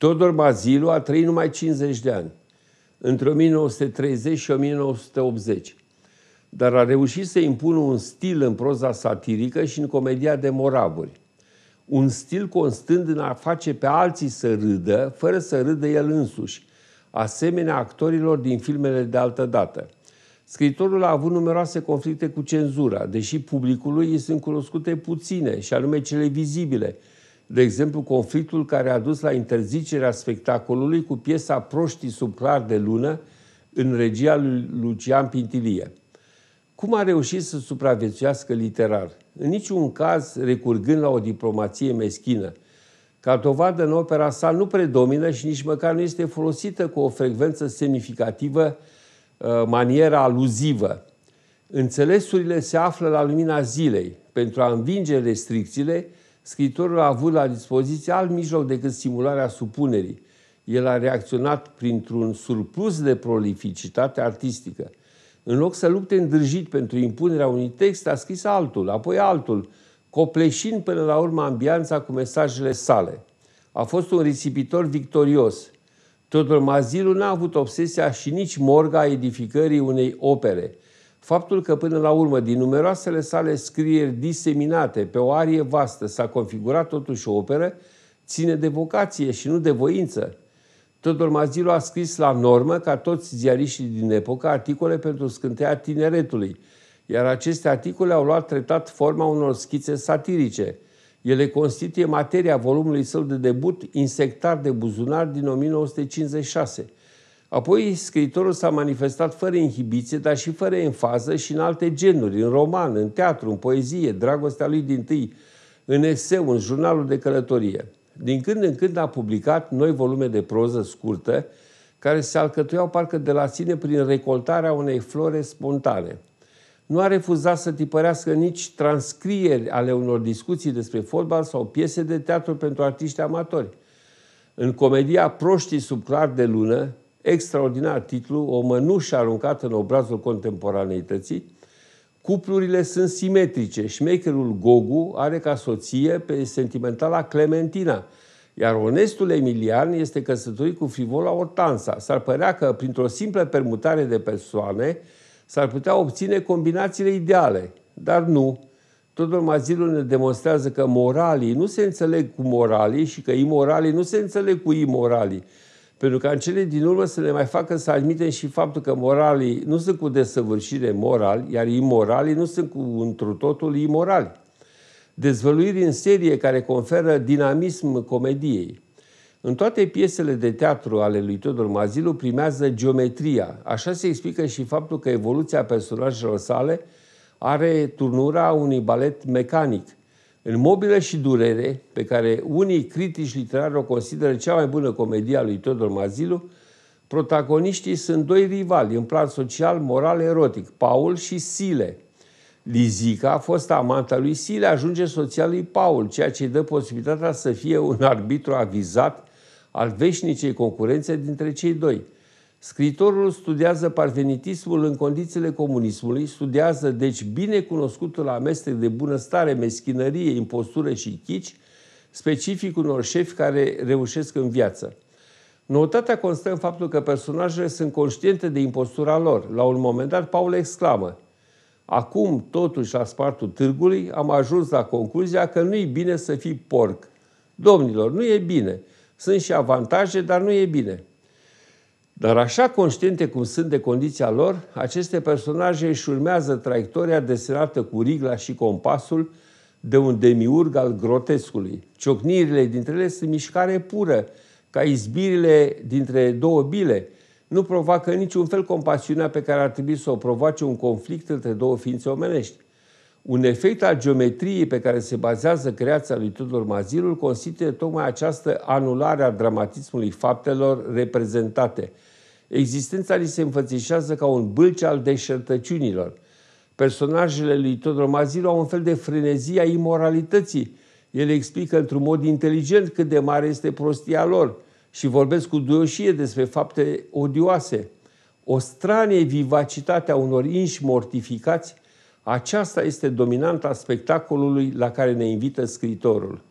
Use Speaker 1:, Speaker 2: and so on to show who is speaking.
Speaker 1: Todor Bazilu a trăit numai 50 de ani, între 1930 și 1980, dar a reușit să impună un stil în proza satirică și în comedia de moravuri. Un stil constând în a face pe alții să râdă, fără să râdă el însuși, asemenea actorilor din filmele de altă dată. Scriitorul a avut numeroase conflicte cu cenzura, deși publicului îi sunt cunoscute puține, și anume cele vizibile – de exemplu, conflictul care a dus la interzicerea spectacolului cu piesa Proștii sub clar de lună în regia lui Lucian Pintilie. Cum a reușit să supraviețuiască literar? În niciun caz recurgând la o diplomație meschină. Ca dovadă în opera sa nu predomină și nici măcar nu este folosită cu o frecvență semnificativă uh, maniera aluzivă. Înțelesurile se află la lumina zilei. Pentru a învinge restricțiile, scriitorul a avut la dispoziție alt mijloc decât simularea supunerii. El a reacționat printr-un surplus de prolificitate artistică. În loc să lupte îndrăjit pentru impunerea unui text, a scris altul, apoi altul, copleșind până la urmă ambianța cu mesajele sale. A fost un risipitor victorios. Totul Mazilu n-a avut obsesia și nici morga edificării unei opere – Faptul că până la urmă, din numeroasele sale scrieri diseminate pe o arie vastă, s-a configurat totuși o operă, ține de vocație și nu de voință. Todor Mazilu a scris la normă, ca toți ziariștii din epocă, articole pentru scânteia tineretului, iar aceste articole au luat treptat forma unor schițe satirice. Ele constituie materia volumului său de debut, Insectar de buzunar, din 1956. Apoi, scriitorul s-a manifestat fără inhibiție, dar și fără enfază și în alte genuri, în roman, în teatru, în poezie, dragostea lui din tâi, în eseu, în jurnalul de călătorie. Din când în când a publicat noi volume de proză scurtă, care se alcătuiau parcă de la sine prin recoltarea unei flore spontane. Nu a refuzat să tipărească nici transcrieri ale unor discuții despre fotbal sau piese de teatru pentru artiști amatori. În comedia Proștii sub clar de lună, extraordinar titlu, o mănușă aruncată în obrazul contemporaneității, Cuplurile sunt simetrice. Șmecherul Gogu are ca soție pe sentimentala Clementina, iar onestul Emilian este căsătorit cu frivola Ortanța. S-ar părea că, printr-o simplă permutare de persoane, s-ar putea obține combinațiile ideale. Dar nu. Totul Mazilu ne demonstrează că moralii nu se înțeleg cu moralii și că imoralii nu se înțeleg cu imoralii pentru că în cele din urmă să ne mai facă să admitem și faptul că moralii nu sunt cu desăvârșire morali, iar imoralii nu sunt cu întru totul imorali. Dezvăluiri în serie care conferă dinamism comediei. În toate piesele de teatru ale lui Tudor Mazilu primează geometria. Așa se explică și faptul că evoluția personajelor sale are turnura unui balet mecanic – în mobilă și durere, pe care unii critici literari o consideră cea mai bună comedie a lui Teodor Mazilu, protagoniștii sunt doi rivali în plan social, moral, erotic, Paul și Sile. Lizica, fosta amanta lui Sile, ajunge soția lui Paul, ceea ce îi dă posibilitatea să fie un arbitru avizat al veșnicei concurențe dintre cei doi – Scriitorul studiază parvenitismul în condițiile comunismului, studiază, deci, bine cunoscutul amestec de bunăstare, meschinărie, impostură și chici, specific unor șefi care reușesc în viață. Noutatea constă în faptul că personajele sunt conștiente de impostura lor. La un moment dat, Paul exclamă, Acum, totuși, la spartul târgului, am ajuns la concluzia că nu-i bine să fii porc. Domnilor, nu e bine. Sunt și avantaje, dar nu e bine. Dar așa conștiente cum sunt de condiția lor, aceste personaje își urmează traiectoria desenată cu rigla și compasul de un demiurg al grotescului. Ciocnirile dintre ele sunt mișcare pură, ca izbirile dintre două bile. Nu provoacă niciun fel compasiunea pe care ar trebui să o provoace un conflict între două ființe omenești. Un efect al geometriei pe care se bazează creația lui Tudor Mazilul constituie tocmai această anulare a dramatismului faptelor reprezentate. Existența li se înfățișează ca un bâlce al deșertăciunilor. Personajele lui Tudor Mazilu au un fel de frenezie a imoralității. El explică într-un mod inteligent cât de mare este prostia lor și vorbesc cu duioșie despre fapte odioase. O stranie vivacitatea unor inși mortificați aceasta este dominanta spectacolului la care ne invită scriitorul.